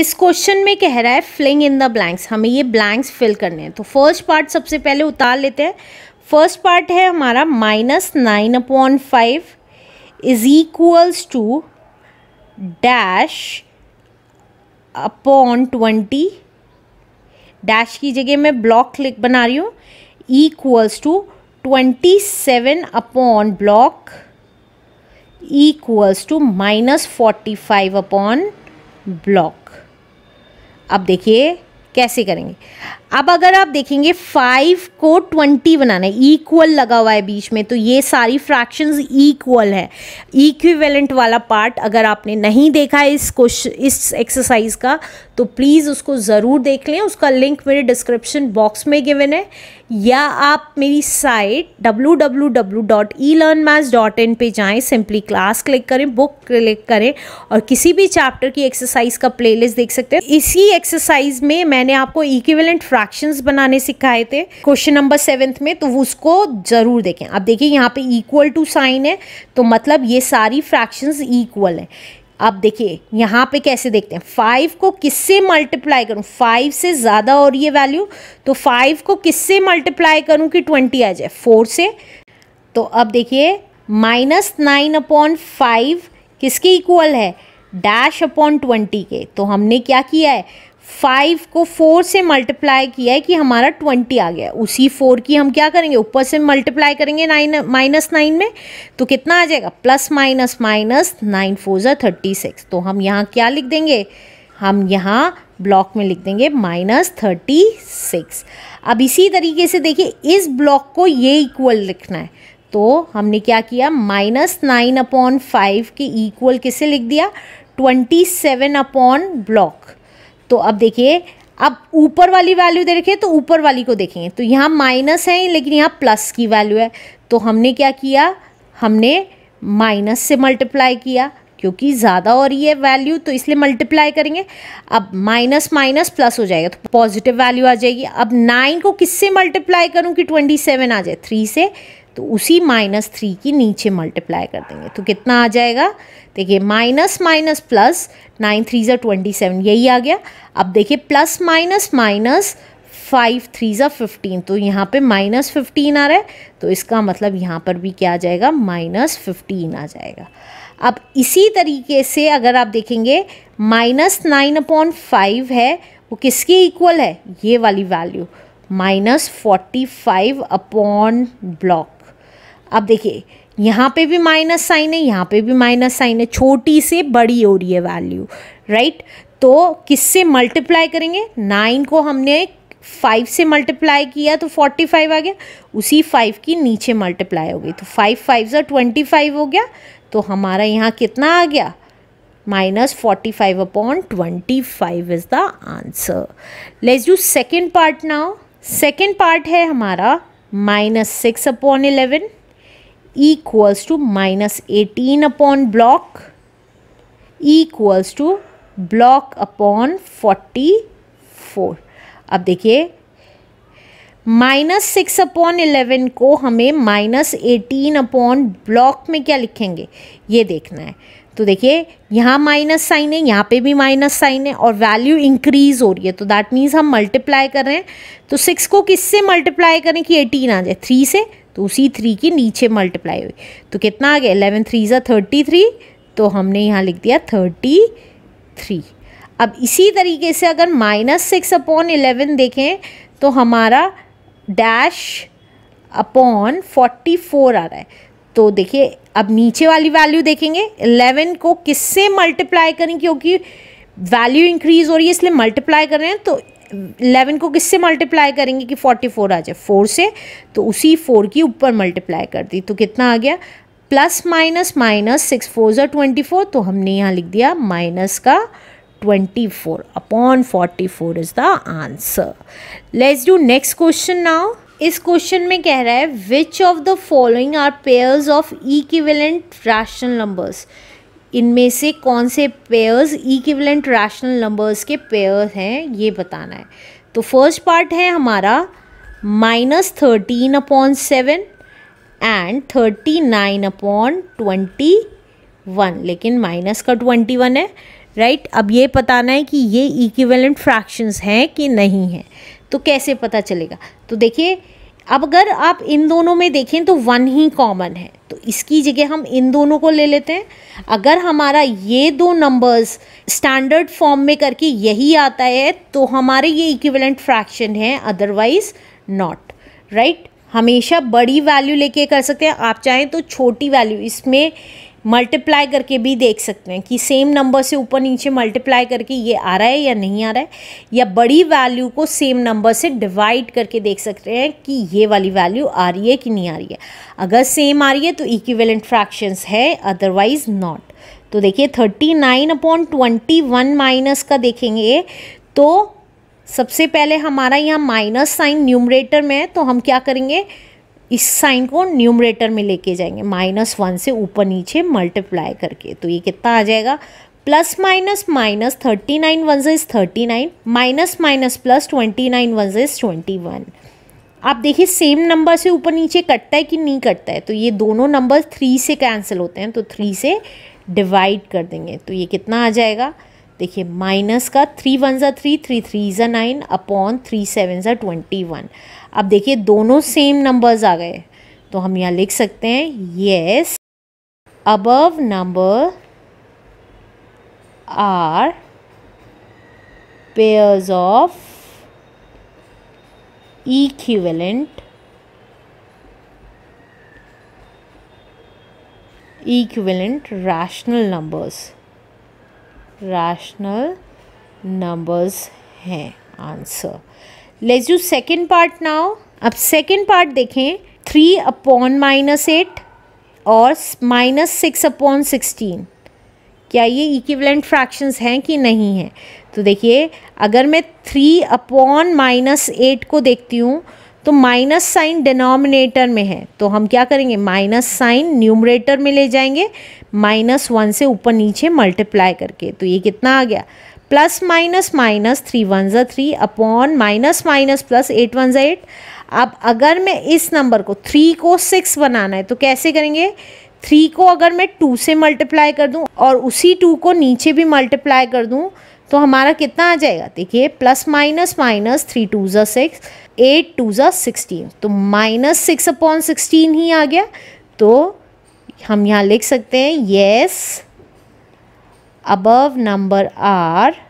इस क्वेश्चन में कह रहा है फ्लिंग इन द ब्लैंक्स हमें ये ब्लैंक्स फिल करने हैं तो फर्स्ट पार्ट सबसे पहले उतार लेते हैं फर्स्ट पार्ट है हमारा minus nine upon five is equals to dash upon twenty dash की जगह मैं ब्लॉक क्लिक बना रही हूँ equals to twenty seven upon block equals to minus forty five upon block अब देखिए कैसे करेंगे अब अगर आप देखेंगे फाइव को ट्वेंटी बनाना है इक्वल लगा हुआ है बीच में तो ये सारी फ्रैक्शंस इक्वल है इक्विवेलेंट वाला पार्ट अगर आपने नहीं देखा है इस क्वेश्चन इस एक्सरसाइज का तो प्लीज़ उसको ज़रूर देख लें उसका लिंक मेरे डिस्क्रिप्शन बॉक्स में गिवन है या आप मेरी site W W W dot E learn maths dot in पर जाएँ सिंपली क्लास क्लिक करें बुक क्लिक करें और किसी भी चैप्टर की एक्सरसाइज का प्लेलिस्ट देख सकते हैं इसी एक्सरसाइज में मैंने आपको इक्विवेलेंट फ्रैक्शन फ्रैक्शंस बनाने सिखाए थे क्वेश्चन नंबर सेवेंथ में तो उसको ज़रूर देखें आप देखिए यहाँ पे इक्वल टू साइन है तो मतलब ये सारी फ्रैक्शंस इक्वल है अब देखिए यहाँ पे कैसे देखते हैं फाइव को किससे मल्टीप्लाई करूँ फाइव से ज़्यादा और ये वैल्यू तो फाइव को किससे मल्टीप्लाई करूँ कि ट्वेंटी आ जाए फोर से तो अब देखिए माइनस नाइन अपॉन फाइव किसके इक्वल है डैश अपॉन ट्वेंटी के तो हमने क्या किया है फाइव को फोर से मल्टीप्लाई किया है कि हमारा ट्वेंटी आ गया उसी फोर की हम क्या करेंगे ऊपर से मल्टीप्लाई करेंगे नाइन माइनस नाइन में तो कितना आ जाएगा plus minus minus nine four जो थर्टी सिक्स तो हम यहाँ क्या लिख देंगे हम यहाँ ब्लॉक में लिख देंगे माइनस थर्टी सिक्स अब इसी तरीके से देखिए इस ब्लॉक को ये इक्वल लिखना है तो हमने क्या किया माइनस नाइन अपॉन फाइव के इक्वल किसे लिख दिया ट्वेंटी सेवन अपॉन ब्लॉक तो अब देखिए अब ऊपर वाली वैल्यू देखिए तो ऊपर वाली को देखेंगे तो यहाँ माइनस है लेकिन यहाँ प्लस की वैल्यू है तो हमने क्या किया हमने माइनस से मल्टीप्लाई किया क्योंकि ज़्यादा हो रही है वैल्यू तो इसलिए मल्टीप्लाई करेंगे अब माइनस माइनस प्लस हो जाएगा तो पॉजिटिव वैल्यू आ जाएगी अब नाइन को किससे मल्टीप्लाई करूँ कि ट्वेंटी सेवन आ जाए थ्री से तो उसी माइनस थ्री की नीचे मल्टीप्लाई कर देंगे तो कितना आ जाएगा देखिए minus minus plus nine three ज़ा ट्वेंटी सेवन यही आ गया अब देखिए plus minus minus five three ज़ा फिफ्टीन तो यहाँ पे माइनस फिफ्टीन आ रहा है तो इसका मतलब यहाँ पर भी क्या आ जाएगा माइनस फिफ्टीन आ जाएगा अब इसी तरीके से अगर आप देखेंगे माइनस नाइन अपॉन फाइव है वो किसके इक्वल है ये वाली value minus forty five upon block अब देखिए यहाँ पे भी माइनस साइन है यहाँ पे भी माइनस साइन है छोटी से बड़ी हो रही है वैल्यू राइट तो किससे मल्टीप्लाई करेंगे नाइन को हमने फाइव से मल्टीप्लाई किया तो फोर्टी फाइव आ गया उसी फाइव की नीचे मल्टीप्लाई हो गई तो फाइव फाइव सा ट्वेंटी फाइव हो गया तो हमारा यहाँ कितना आ गया minus forty five upon twenty five is the answer let's do second part now second part है हमारा minus six upon eleven equals to minus 18 upon block equals to block upon 44 अब देखिए माइनस सिक्स अपॉन इलेवन को हमें minus eighteen upon block में क्या लिखेंगे ये देखना है तो देखिए यहाँ माइनस साइन है यहाँ पे भी माइनस साइन है और वैल्यू इंक्रीज हो रही है तो दैट मीन्स हम मल्टीप्लाई कर रहे हैं तो सिक्स को किससे मल्टीप्लाई करें कि एटीन आ जाए थ्री से तो उसी थ्री की नीचे मल्टीप्लाई हुई तो कितना आ गया एलेवन थ्री ज़ा थर्टी थ्री तो हमने यहाँ लिख दिया थर्टी थ्री अब इसी तरीके से अगर माइनस सिक्स अपॉन एलेवन देखें तो हमारा डैश अपॉन फोर्टी फोर आ रहा है तो देखिए अब नीचे वाली वैल्यू देखेंगे एलेवन को किससे मल्टीप्लाई करें क्योंकि वैल्यू इंक्रीज़ हो रही है इसलिए मल्टीप्लाई कर रहे हैं तो 11 को किससे मल्टीप्लाई करेंगे कि 44 आ जाए 4 से तो उसी 4 की ऊपर मल्टीप्लाई कर दी तो कितना आ गया plus minus minus six four जो ट्वेंटी फोर तो हमने यहाँ लिख दिया माइनस का twenty four upon forty four is the answer let's do next question now इस क्वेश्चन में कह रहा है which of the following are pairs of equivalent rational numbers इनमें से कौन से पेयर्स इक्विवेलेंट रैशनल नंबर्स के पेयर हैं ये बताना है तो फर्स्ट पार्ट है हमारा minus thirteen upon seven and thirty nine upon twenty one लेकिन माइनस का ट्वेंटी वन है राइट अब ये बताना है कि ये इक्विवेलेंट फ्रैक्शंस हैं कि नहीं हैं तो कैसे पता चलेगा तो देखिए अब अगर आप इन दोनों में देखें तो वन ही कॉमन है तो इसकी जगह हम इन दोनों को ले लेते हैं अगर हमारा ये दो नंबर्स स्टैंडर्ड फॉर्म में करके यही आता है तो हमारे ये इक्विवेलेंट फ्रैक्शन है अदरवाइज नॉट राइट हमेशा बड़ी वैल्यू लेके कर सकते हैं आप चाहें तो छोटी वैल्यू इसमें मल्टीप्लाई करके भी देख सकते हैं कि सेम नंबर से ऊपर नीचे मल्टीप्लाई करके ये आ रहा है या नहीं आ रहा है या बड़ी वैल्यू को सेम नंबर से डिवाइड करके देख सकते हैं कि ये वाली वैल्यू आ रही है कि नहीं आ रही है अगर सेम आ रही है तो इक्विवेलेंट फ्रैक्शंस है अदरवाइज नॉट तो देखिए thirty nine upon twenty one minus का देखेंगे तो सबसे पहले हमारा यहाँ माइनस साइन न्यूमरेटर में है तो हम क्या करेंगे इस साइन को न्यूमरेटर में लेके जाएंगे माइनस वन से ऊपर नीचे मल्टीप्लाई करके तो ये कितना आ जाएगा plus minus minus thirty nine one से is thirty nine minus minus plus twenty nine one से इज ट्वेंटी वन आप देखिए सेम नंबर से ऊपर नीचे कटता है कि नहीं कटता है तो ये दोनों नंबर थ्री से कैंसिल होते हैं तो थ्री से डिवाइड कर देंगे तो ये कितना आ जाएगा देखिए माइनस का थ्री वन ज़ा थ्री थ्री थ्री ज़ा नाइन अपॉन थ्री सेवन ज़ा ट्वेंटी वन अब देखिए दोनों सेम नंबर्स आ गए तो हम यहाँ लिख सकते हैं yes above number are pairs of equivalent equivalent rational numbers rational numbers हैं answer let's you second part now अब सेकेंड पार्ट देखें थ्री अपॉन माइनस एट और माइनस सिक्स अपॉन सिक्सटीन क्या ये इक्विवेलेंट फ्रैक्शंस हैं कि नहीं हैं तो देखिए अगर मैं थ्री अपॉन माइनस एट को देखती हूँ तो माइनस साइन डिनोमिनेटर में है तो हम क्या करेंगे माइनस साइन न्यूमरेटर में ले जाएंगे माइनस वन से ऊपर नीचे मल्टीप्लाई करके तो ये कितना आ गया plus minus minus three one ज़ा three upon minus minus plus eight one ज़ा एट अब अगर मैं इस नंबर को थ्री को सिक्स बनाना है तो कैसे करेंगे थ्री को अगर मैं टू से मल्टीप्लाई कर दूँ और उसी टू को नीचे भी मल्टीप्लाई कर दूँ तो हमारा कितना आ जाएगा देखिए plus minus minus three two ज़ा सिक्स एट टू ज़ा सिक्सटीन तो माइनस सिक्स अपॉन सिक्सटीन ही आ गया तो हम यहाँ लिख सकते हैं yes above number are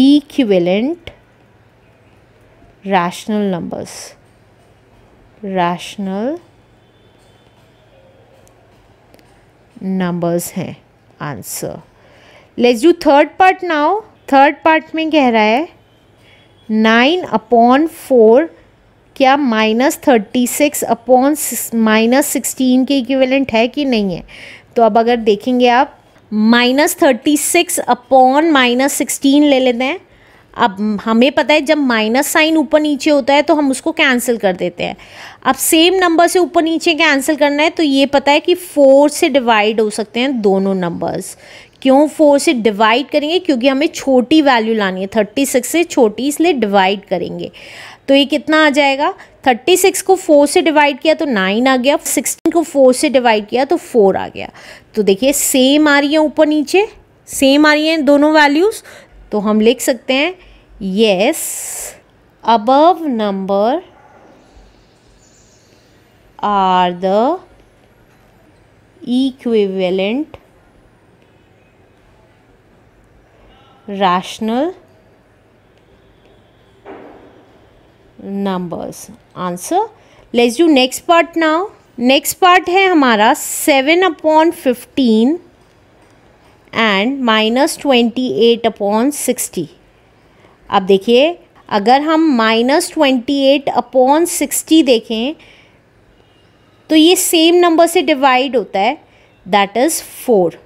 equivalent rational numbers rational numbers हैं answer let's do third part now third part में कह रहा है नाइन अपॉन फोर क्या minus thirty six upon minus sixteen के इक्विवेलेंट है कि नहीं है तो अब अगर देखेंगे आप minus thirty six upon minus sixteen ले लेते हैं अब हमें पता है जब माइनस साइन ऊपर नीचे होता है तो हम उसको कैंसिल कर देते हैं अब सेम नंबर से ऊपर नीचे कैंसिल करना है तो ये पता है कि फोर से डिवाइड हो सकते हैं दोनों नंबर्स क्यों फोर से डिवाइड करेंगे क्योंकि हमें छोटी वैल्यू लानी है थर्टी सिक्स से छोटी इसलिए डिवाइड करेंगे तो ये कितना आ जाएगा थर्टी सिक्स को फोर से डिवाइड किया तो नाइन आ गया सिक्सटीन को फोर से डिवाइड किया तो फोर आ गया तो देखिए सेम आ रही है ऊपर नीचे सेम आ रही हैं दोनों वैल्यूज़ तो हम लिख सकते हैं yes above number are the equivalent rational numbers answer let's do next part now next part है हमारा seven upon fifteen and minus twenty eight upon sixty अब देखिए अगर हम minus twenty eight upon sixty देखें तो ये सेम नंबर से डिवाइड होता है दैट इज़ फोर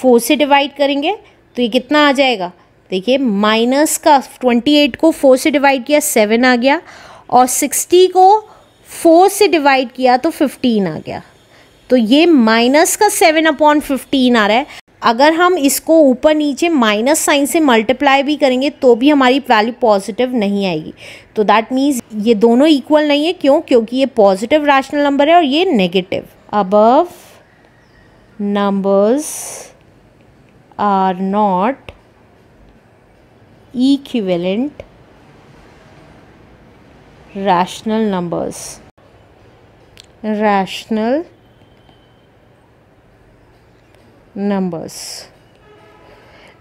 फोर से डिवाइड करेंगे तो ये कितना आ जाएगा देखिए माइनस का ट्वेंटी एट को फोर से डिवाइड किया सेवन आ गया और सिक्सटी को फोर से डिवाइड किया तो फिफ्टीन आ गया तो ये माइनस का सेवन अपॉन फिफ्टीन आ रहा है अगर हम इसको ऊपर नीचे माइनस साइन से मल्टीप्लाई भी करेंगे तो भी हमारी वैल्यू पॉजिटिव नहीं आएगी तो दैट मीन्स ये दोनों इक्वल नहीं है क्यों क्योंकि ये पॉजिटिव राशनल नंबर है और ये negative above numbers are not equivalent rational numbers. Rational numbers.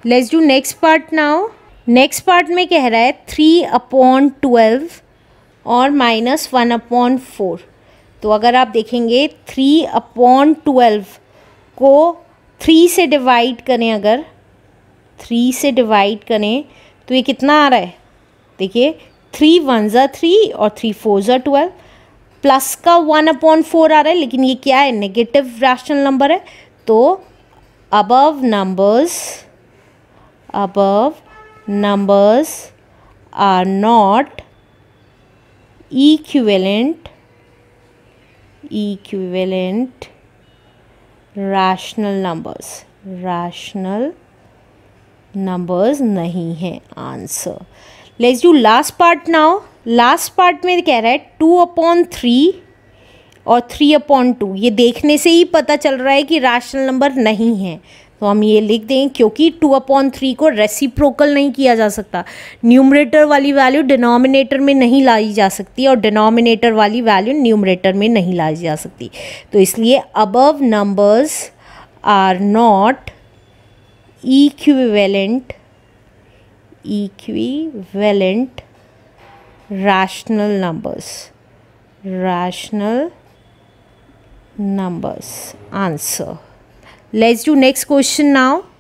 Let's do next part now. Next part में कह रहा है थ्री अपॉन ट्वेल्व और माइनस वन अपॉन फोर तो अगर आप देखेंगे थ्री अपॉन ट्वेल्व को थ्री से डिवाइड करें अगर थ्री से डिवाइड करें तो ये कितना आ रहा है देखिए थ्री वन ज़ा थ्री और थ्री फोर ज़ा ट्वेल्व प्लस का वन अपॉन फोर आ रहा है लेकिन ये क्या है नेगेटिव रैशनल नंबर है तो above numbers above numbers are not equivalent equivalent rational numbers rational numbers नहीं है answer let's do last part now last part में कह रहा है टू अपॉन थ्री और थ्री अपॉन टू ये देखने से ही पता चल रहा है कि रैशनल नंबर नहीं है तो हम ये लिख दें क्योंकि टू अपॉन थ्री को रेसिप्रोकल नहीं किया जा सकता न्यूमरेटर वाली वैल्यू डिनोमिनेटर में नहीं लाई जा सकती और डिनोमिनेटर वाली वैल्यू न्यूमरेटर में नहीं लाई जा सकती तो इसलिए above numbers are not equivalent equivalent rational numbers rational numbers answer let's do next question now